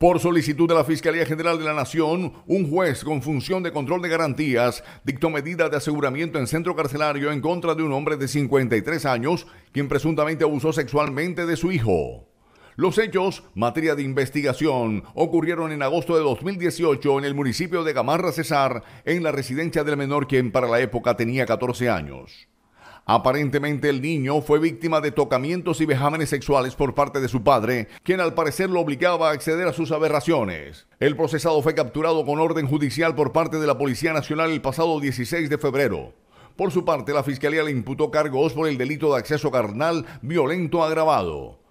Por solicitud de la Fiscalía General de la Nación, un juez con función de control de garantías dictó medidas de aseguramiento en centro carcelario en contra de un hombre de 53 años, quien presuntamente abusó sexualmente de su hijo. Los hechos, materia de investigación, ocurrieron en agosto de 2018 en el municipio de Gamarra Cesar, en la residencia del menor quien para la época tenía 14 años. Aparentemente el niño fue víctima de tocamientos y vejámenes sexuales por parte de su padre, quien al parecer lo obligaba a acceder a sus aberraciones. El procesado fue capturado con orden judicial por parte de la Policía Nacional el pasado 16 de febrero. Por su parte, la Fiscalía le imputó cargos por el delito de acceso carnal violento agravado.